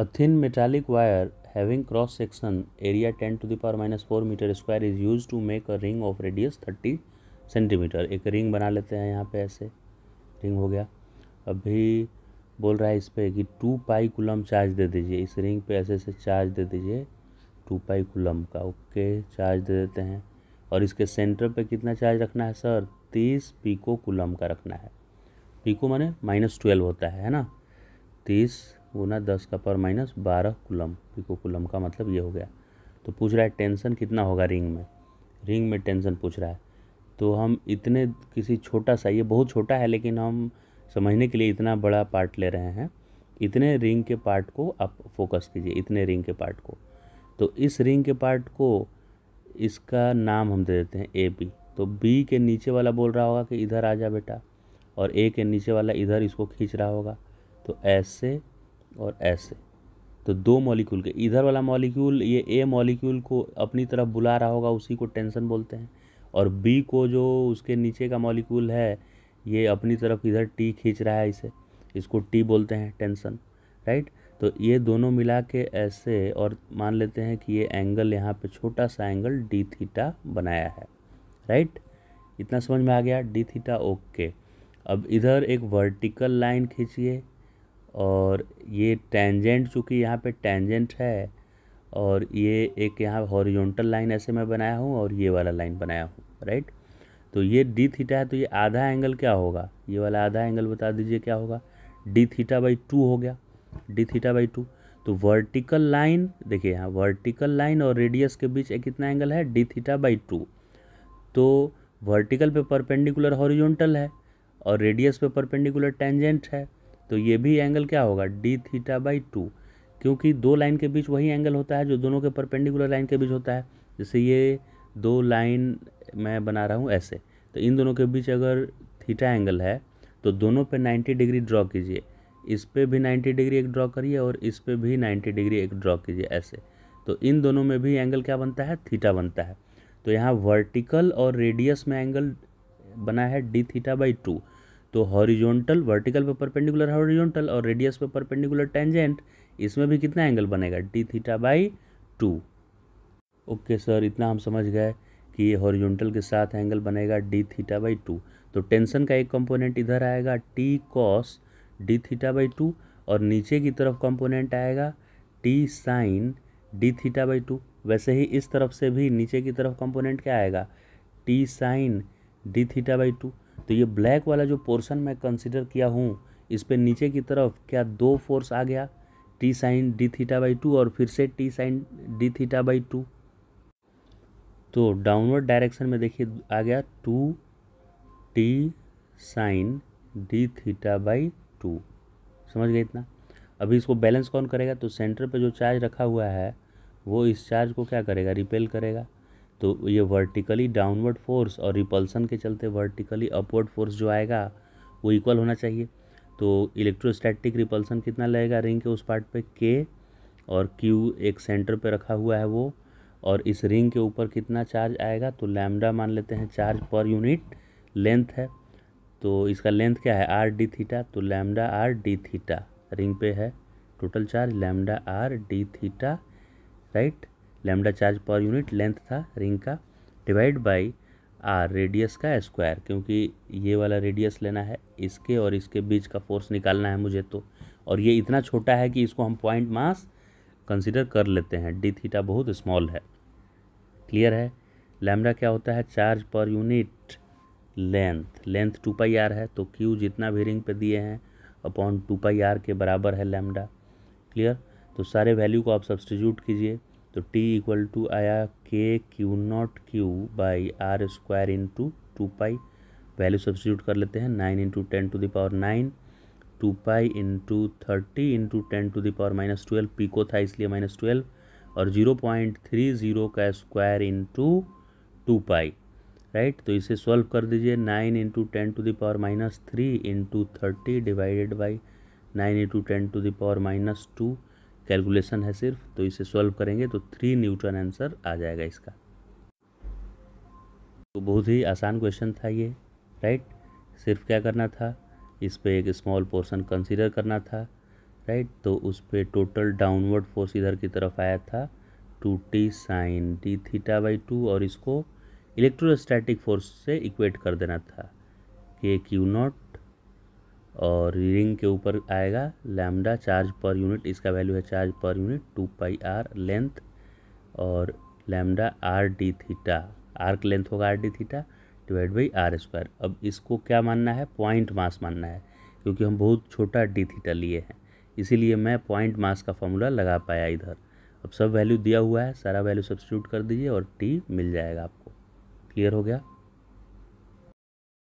A thin metallic wire having cross section area 10 to the power minus 4 meter square is used to make a ring of radius 30 centimetre एक ring बना लेते हैं यहाँ पे ऐसे ring हो गया अभी बोल रहा है इस पर कि टू पाई कुलम चार्ज दे दीजिए इस रिंग पे ऐसे ऐसे चार्ज दे दीजिए टू पाई कुलम का ओके चार्ज दे देते हैं और इसके सेंटर पे कितना चार्ज रखना है सर तीस पीको कुलम का रखना है पीको माने माइनस ट्वेल्व होता है है ना तीस गुना दस का पर माइनस बारह कुलम पिको कुलम का मतलब ये हो गया तो पूछ रहा है टेंशन कितना होगा रिंग में रिंग में टेंशन पूछ रहा है तो हम इतने किसी छोटा सा ये बहुत छोटा है लेकिन हम समझने के लिए इतना बड़ा पार्ट ले रहे हैं इतने रिंग के पार्ट को आप फोकस कीजिए इतने रिंग के पार्ट को तो इस रिंग के पार्ट को इसका नाम हम दे देते हैं ए बी तो बी के नीचे वाला बोल रहा होगा कि इधर आ जा बेटा और ए के नीचे वाला इधर इसको खींच रहा होगा तो ऐसे और ऐसे तो दो मॉलिक्यूल के इधर वाला मॉलिक्यूल ये ए मॉलिक्यूल को अपनी तरफ बुला रहा होगा उसी को टेंशन बोलते हैं और बी को जो उसके नीचे का मॉलिक्यूल है ये अपनी तरफ इधर टी खींच रहा है इसे इसको टी बोलते हैं टेंशन राइट तो ये दोनों मिला के ऐसे और मान लेते हैं कि ये एंगल यहाँ पे छोटा सा एंगल डी थीटा बनाया है राइट इतना समझ में आ गया डी थीटा ओके अब इधर एक वर्टिकल लाइन खींचिए और ये टेंजेंट चूँकि यहाँ पे टेंजेंट है और ये एक यहाँ हॉरिजॉन्टल लाइन ऐसे मैं बनाया हूँ और ये वाला लाइन बनाया हूँ राइट तो ये डी थीटा है तो ये आधा एंगल क्या होगा ये वाला आधा एंगल बता दीजिए क्या होगा डी थीटा बाई टू हो गया डी थीटा बाई टू तो वर्टिकल लाइन देखिए यहाँ वर्टिकल लाइन और रेडियस के बीच एक कितना एंगल है डी थीटा बाई टू तो वर्टिकल पे परपेंडिकुलर हॉरिजॉन्टल है और रेडियस पे परपेंडिकुलर टेंजेंट है तो ये भी एंगल क्या होगा डी थीटा बाई टू क्योंकि दो लाइन के बीच वही एंगल होता है जो दोनों के परपेंडिकुलर लाइन के बीच होता है जैसे ये दो लाइन मैं बना रहा हूँ ऐसे तो इन दोनों के बीच अगर थीटा एंगल है तो दोनों पे 90 डिग्री ड्रॉ कीजिए इस पर भी 90 डिग्री एक ड्रॉ करिए और इस पर भी 90 डिग्री एक ड्रॉ कीजिए ऐसे तो इन दोनों में भी एंगल क्या बनता है थीटा बनता है तो यहाँ वर्टिकल और रेडियस में एंगल बना है डी थीटा बाई टू तो हॉरिजॉन्टल वर्टिकल पे परपेंडिकुलर हॉरिजॉन्टल और रेडियस पे परपेंडिकुलर टेंजेंट इसमें भी कितना एंगल बनेगा d theta by two okay sir इतना हम समझ गए कि ये हॉरिजॉन्टल के साथ एंगल बनेगा डी थीटा बाई टू तो टेंशन का एक कंपोनेंट इधर आएगा T cos d theta by two और नीचे की तरफ कंपोनेंट आएगा T sine d theta by two वैसे ही इस तरफ से भी नीचे की तरफ कंपोनेंट क्या आएगा T sine d theta by two तो ये ब्लैक वाला जो पोर्शन मैं कंसिडर किया हूँ इस पर नीचे की तरफ क्या दो फोर्स आ गया T sine d theta by two और फिर से T sine d theta by two तो डाउनवर्ड डायरेक्शन में देखिए आ गया two T sine d theta by two समझ गए इतना अभी इसको बैलेंस कौन करेगा तो सेंटर पे जो चार्ज रखा हुआ है वो इस चार्ज को क्या करेगा रिपेल करेगा तो ये वर्टिकली डाउनवर्ड फोर्स और रिपल्सन के चलते वर्टिकली अपवर्ड फोर्स जो आएगा वो इक्वल होना चाहिए तो इलेक्ट्रोस्टैटिक रिपल्सन कितना लगेगा रिंग के उस पार्ट पे के और क्यू एक सेंटर पे रखा हुआ है वो और इस रिंग के ऊपर कितना चार्ज आएगा तो लैमडा मान लेते हैं चार्ज पर यूनिट लेंथ है तो इसका लेंथ क्या है आर डी थीटा तो lambda r d theta ring पे है total charge lambda r d theta right lambda charge per unit length था रिंग का डिवाइड बाई आर रेडियस का स्क्वायर क्योंकि ये वाला रेडियस लेना है इसके और इसके बीच का फोर्स निकालना है मुझे तो और ये इतना छोटा है कि इसको हम पॉइंट मास कंसिडर कर लेते हैं डी थीटा बहुत स्मॉल है क्लियर है लैमडा क्या होता है charge per unit length length two pi r है तो क्यू जितना भी रिंग पे दिए हैं अपॉन टू पाई आर के बराबर है लैमडा क्लियर तो सारे वैल्यू को आप सब्सटीट्यूट कीजिए तो t इक्वल टू आया k q naught q by r square into two pi value substitute कर लेते हैं nine into ten to the power nine two pi into thirty into ten to the power minus twelve pico था इसलिए minus twelve और zero point three zero का square into two pi right तो इसे solve कर दीजिए nine into ten to the power minus three into thirty divided by nine into ten to the power minus two calculation है सिर्फ तो इसे सॉल्व करेंगे तो थ्री न्यूटन आंसर आ जाएगा इसका तो बहुत ही आसान क्वेश्चन था ये राइट सिर्फ क्या करना था इस पर एक स्मॉल पोर्शन कंसीडर करना था राइट तो उस पर टोटल डाउनवर्ड फोर्स इधर की तरफ आया था two T sine d theta by two और इसको इलेक्ट्रोस्टैटिक फोर्स से इक्वेट कर देना था के क्यू नॉट और रिंग के ऊपर आएगा लैमडा चार्ज पर यूनिट इसका वैल्यू है charge per unit two pi r length और lambda r d theta arc length होगा r d theta divide by r square अब इसको क्या मानना है पॉइंट मास मानना है क्योंकि हम बहुत छोटा डी थीटा लिए हैं इसीलिए मैं पॉइंट मास का फॉर्मूला लगा पाया इधर अब सब वैल्यू दिया हुआ है सारा वैल्यू सब्सिट्यूट कर दीजिए और टी मिल जाएगा आपको क्लियर हो गया